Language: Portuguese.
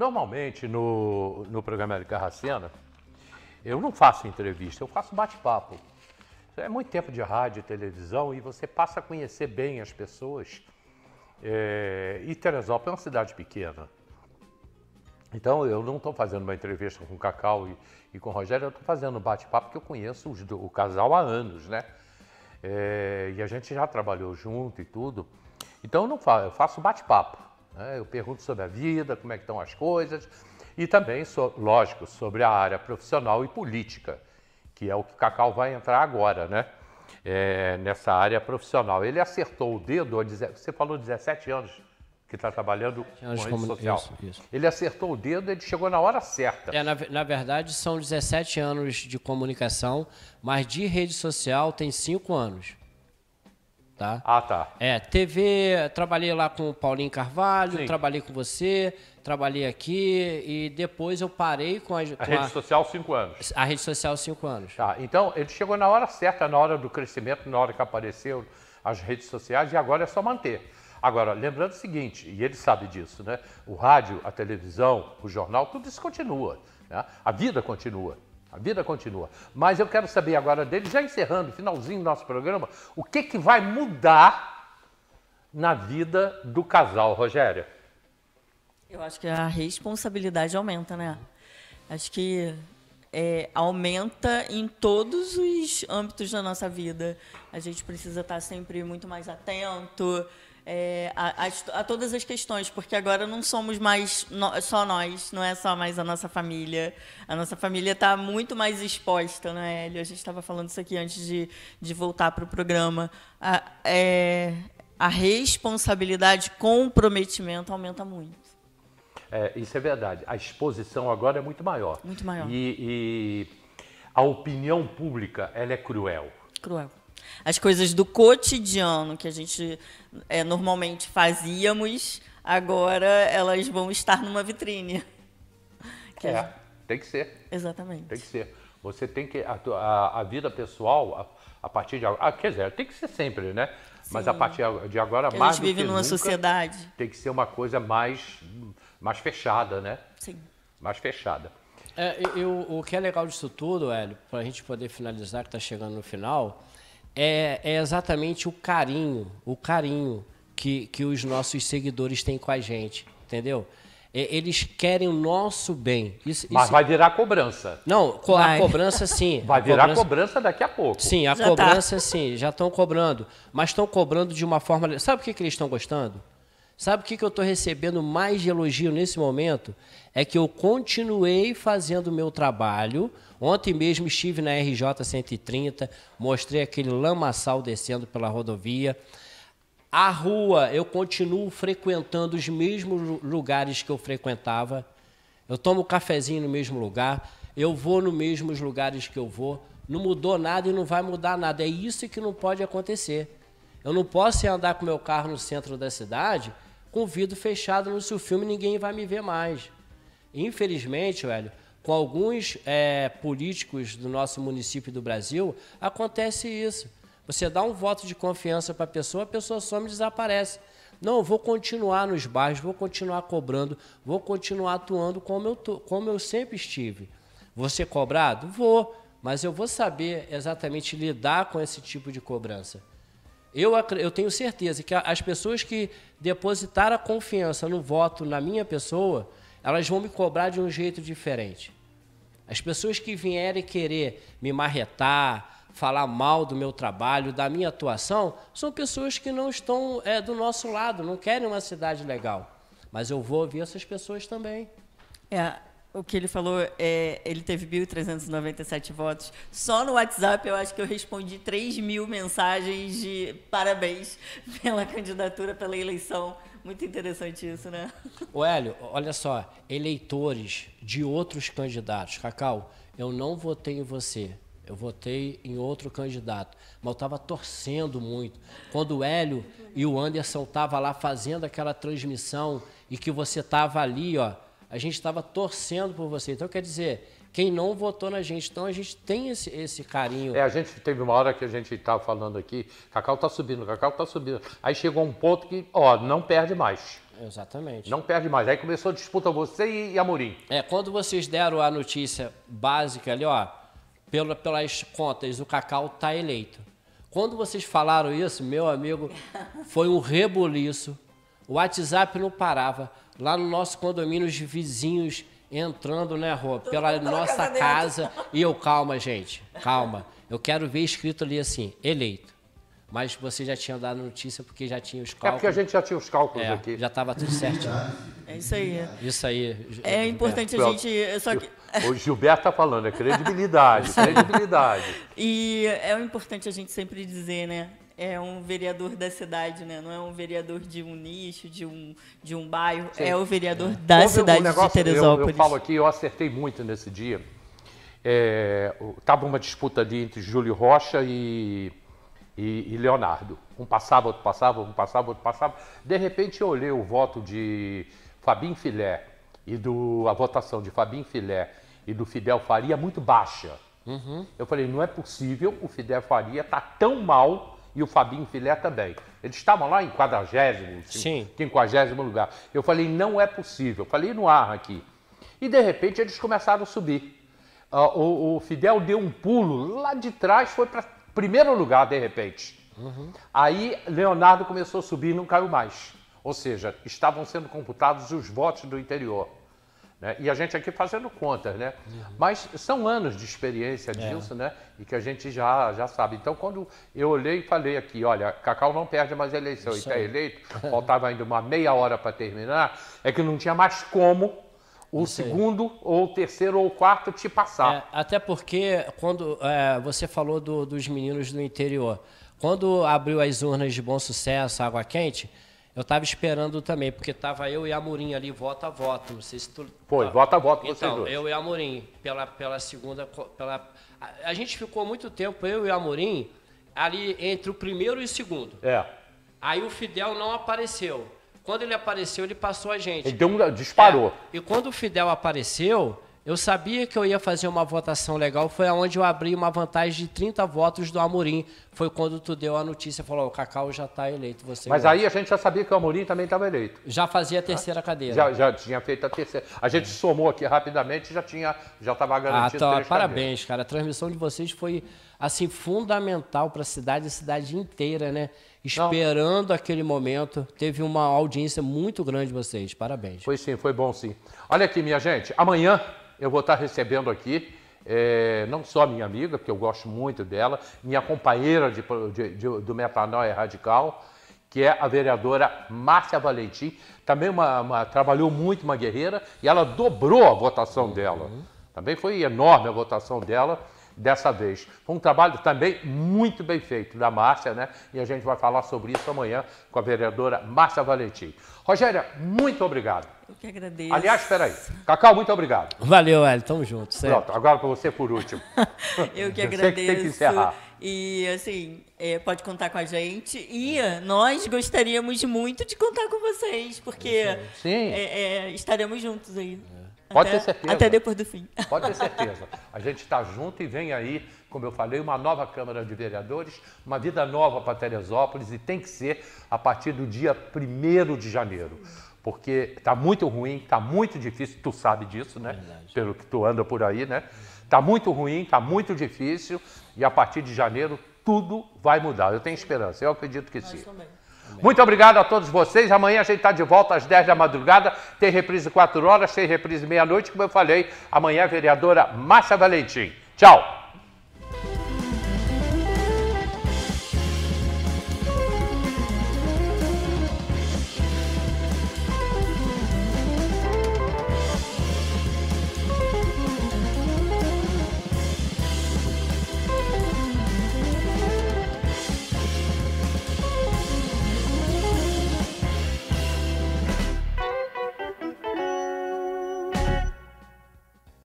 Normalmente, no, no programa de Carracena, eu não faço entrevista, eu faço bate-papo. É muito tempo de rádio e televisão e você passa a conhecer bem as pessoas. É, e Teresópolis é uma cidade pequena. Então, eu não estou fazendo uma entrevista com o Cacau e, e com o Rogério, eu estou fazendo um bate-papo porque eu conheço os, o casal há anos, né? É, e a gente já trabalhou junto e tudo. Então, eu, não faço, eu faço bate-papo. Né? Eu pergunto sobre a vida, como é que estão as coisas, e também, so, lógico, sobre a área profissional e política, que é o que o Cacau vai entrar agora, né? É, nessa área profissional. Ele acertou o dedo, você falou 17 anos que está trabalhando anos com rede social. Isso, isso. Ele acertou o dedo, ele chegou na hora certa. É, na, na, verdade, são 17 anos de comunicação, mas de rede social tem 5 anos. Tá? Ah, tá. É, TV, trabalhei lá com o Paulinho Carvalho, Sim. trabalhei com você, trabalhei aqui e depois eu parei com a... Com a rede a, social, cinco anos. A rede social, cinco anos. Tá, então ele chegou na hora certa, na hora do crescimento, na hora que apareceu as redes sociais e agora é só manter. Agora, lembrando o seguinte, e ele sabe disso, né? O rádio, a televisão, o jornal, tudo isso continua. Né? A vida continua. A vida continua. Mas eu quero saber agora dele, já encerrando, finalzinho do nosso programa, o que, que vai mudar na vida do casal, Rogério? Eu acho que a responsabilidade aumenta, né? Acho que é, aumenta em todos os âmbitos da nossa vida. A gente precisa estar sempre muito mais atento, é, a, a, a, todas as questões, porque agora não somos mais no, só nós, não é só mais a nossa família. A nossa família está muito mais exposta, né, Hélio? A gente estava falando isso aqui antes de, de voltar para o programa. A, é, a responsabilidade, comprometimento aumenta muito. É, isso é verdade. A exposição agora é muito maior. Muito maior. E, e a opinião pública, ela é cruel. Cruel. As coisas do cotidiano que a gente é, normalmente fazíamos, agora elas vão estar numa vitrine. Que é, é, tem que ser. Exatamente. Tem que ser. Você tem que. A, a, a vida pessoal, a, a, partir de agora. Ah, quer dizer, tem que ser sempre, né? Sim. Mas a partir de agora, Porque mais. A gente vive numa nunca, sociedade. Tem que ser uma coisa mais, mais fechada, né? Sim. Mais fechada. É, eu, o que é legal disso tudo, Hélio, para a gente poder finalizar, que está chegando no final, é, é exatamente o carinho, o carinho que, que os nossos seguidores têm com a gente, entendeu? É, eles querem o nosso bem. Isso, Mas isso... vai virar cobrança. Não, co vai. a cobrança sim. Vai virar cobrança... cobrança... daqui a pouco. Sim, a já tá. cobrança tá. sim, já estão cobrando. Mas estão cobrando de uma forma. Sabe o que, que eles estão gostando? Sabe o que, que eu estou recebendo mais de elogio nesse momento? É que eu continuei fazendo o meu trabalho. Ontem mesmo estive na RJ 130, mostrei aquele lamaçal descendo pela rodovia. A rua, eu continuo frequentando os mesmos lugares que eu frequentava. Eu tomo cafezinho no mesmo lugar, eu vou nos mesmos lugares que eu vou. Não mudou nada e não vai mudar nada. É isso que não pode acontecer. Eu não posso andar com meu carro no centro da cidade com o vidro fechado no seu filme, ninguém vai me ver mais. Infelizmente, velho, com alguns é, políticos do nosso município do Brasil, acontece isso. Você dá um voto de confiança para a pessoa, a pessoa some e desaparece. Não, vou continuar nos bairros, vou continuar cobrando, vou continuar atuando como eu, tô, como eu sempre estive. Vou ser cobrado? Vou, mas eu vou saber exatamente lidar com esse tipo de cobrança. Eu, eu tenho certeza que as pessoas que depositaram a confiança no voto na minha pessoa, elas vão me cobrar de um jeito diferente. As pessoas que vierem querer me marretar, falar mal do meu trabalho, da minha atuação, são pessoas que não estão é, do nosso lado, não querem uma cidade legal. Mas eu vou ouvir essas pessoas também. É, o que ele falou, é, ele teve 1.397 votos. Só no WhatsApp eu acho que eu respondi 3 mil mensagens de parabéns pela candidatura, pela eleição. Muito interessante isso, né? O Hélio, olha só, eleitores de outros candidatos. Cacau, eu não votei em você. Eu votei em outro candidato, mas eu estava torcendo muito. Quando o Hélio e o Anderson estavam lá fazendo aquela transmissão e que você estava ali, ó, a gente estava torcendo por você. Então, quer dizer, quem não votou na gente, então a gente tem esse, esse carinho. É, a gente teve uma hora que a gente estava tá falando aqui, Cacau está subindo, Cacau está subindo. Aí chegou um ponto que, ó, não perde mais. Exatamente. Não perde mais. Aí começou a disputa você e Amorim. É, quando vocês deram a notícia básica ali, ó, pela, pelas contas, o Cacau está eleito. Quando vocês falaram isso, meu amigo, foi um reboliço. O WhatsApp não parava. Lá no nosso condomínio, os vizinhos entrando, né, Rô, pela nossa casa. E eu, calma, gente, calma. Eu quero ver escrito ali assim, eleito. Mas você já tinha dado notícia porque já tinha os cálculos. É porque a gente já tinha os cálculos é, aqui. Já estava tudo certo. É isso aí. Isso aí. É, é. importante é. a gente. Só que O Gilberto está falando, é credibilidade, credibilidade. E é importante a gente sempre dizer, né? É um vereador da cidade, né? Não é um vereador de um nicho, de um, de um bairro. Sim. É o vereador é. da Houve cidade um negócio, de Teresópolis. Eu, eu falo aqui, eu acertei muito nesse dia. Estava é, uma disputa ali entre Júlio Rocha e, e, e, Leonardo. Um passava, outro passava, um passava, outro passava. De repente eu olhei o voto de Fabinho Filé e do, a votação de Fabinho Filé e do Fidel Faria é muito baixa. Uhum. Eu falei, não é possível, o Fidel Faria está tão mal e o Fabinho Filé também. Eles estavam lá em quadragésimo, 50 lugar. Eu falei, não é possível. Eu falei no ar aqui. E de repente eles começaram a subir. Uh, o, o, Fidel deu um pulo lá de trás, foi para primeiro lugar de repente. Uhum. Aí Leonardo começou a subir e não caiu mais. Ou seja, estavam sendo computados os votos do interior. Né? E a gente aqui fazendo contas, né? Uhum. Mas são anos de experiência é. disso, é. né? E que a gente já, já sabe. Então, quando eu olhei e falei aqui, olha, Cacau não perde mais a eleição Isso e está eleito, faltava ainda uma meia hora para terminar, é que não tinha mais como o Isso segundo aí. ou o terceiro ou o quarto te passar. É, até porque, quando é, você falou do, dos meninos do interior, quando abriu as urnas de bom sucesso, água quente eu estava esperando também, porque estava eu e Amorim ali, voto a voto. Não sei se tu... Foi, tá. voto a voto, então, vocês dois. eu e Amorim, pela, pela segunda... Pela... A, a, gente ficou muito tempo, eu e Amorim, ali entre o primeiro e o segundo. É. Aí o Fidel não apareceu. Quando ele apareceu, ele passou a gente. Ele disparou. É. E quando o Fidel apareceu, eu sabia que eu ia fazer uma votação legal, foi aonde eu abri uma vantagem de 30 votos do Amorim. Foi quando tu deu a notícia, falou, o Cacau já está eleito. Você Mas gosta. aí a gente já sabia que o Amorim também estava eleito. Já fazia a terceira ah, cadeira. Já, já, tinha feito a terceira. A gente é. somou aqui rapidamente já tinha, já estava ah, garantido. Ah, tá, parabéns, cadeiras. cara. A transmissão de vocês foi assim fundamental para a cidade, a cidade inteira, né? Esperando Não. aquele momento. Teve uma audiência muito grande vocês. Parabéns. Foi sim, foi bom sim. Olha aqui, minha gente, amanhã eu vou estar recebendo aqui é, não só minha amiga, que eu gosto muito dela, minha companheira de, de, de, do Metanoia Radical, que é a vereadora Márcia Valentim, também uma, uma, trabalhou muito, uma guerreira, e ela dobrou a votação dela. Uhum. Também foi enorme a votação dela dessa vez. Foi um trabalho também muito bem feito da Márcia, né? E a gente vai falar sobre isso amanhã com a vereadora Márcia Valentim. Rogéria, muito obrigado. Eu que agradeço. Aliás, peraí. Cacau, muito obrigado. Valeu, Hélio. Tamo junto. Certo. Pronto, agora para você por último. Eu que agradeço. Você que tem que encerrar. E, assim, é, pode contar com a gente. E nós gostaríamos muito de contar com vocês, porque é, é, estaremos juntos aí. Pode até, ter certeza. Até depois do fim. Pode ter certeza. A gente está junto e vem aí, como eu falei, uma nova Câmara de Vereadores, uma vida nova para Teresópolis e tem que ser a partir do dia 1 de janeiro. Porque está muito ruim, está muito difícil, tu sabe disso, né? Verdade. Pelo que tu anda por aí, né? Está muito ruim, está muito difícil e a partir de janeiro tudo vai mudar. Eu tenho esperança, eu acredito que Nós sim. Também. Muito obrigado a todos vocês. Amanhã a gente está de volta às 10 da madrugada. Tem reprise 4 horas, tem reprise meia-noite, como eu falei. Amanhã, vereadora Márcia Valentim. Tchau.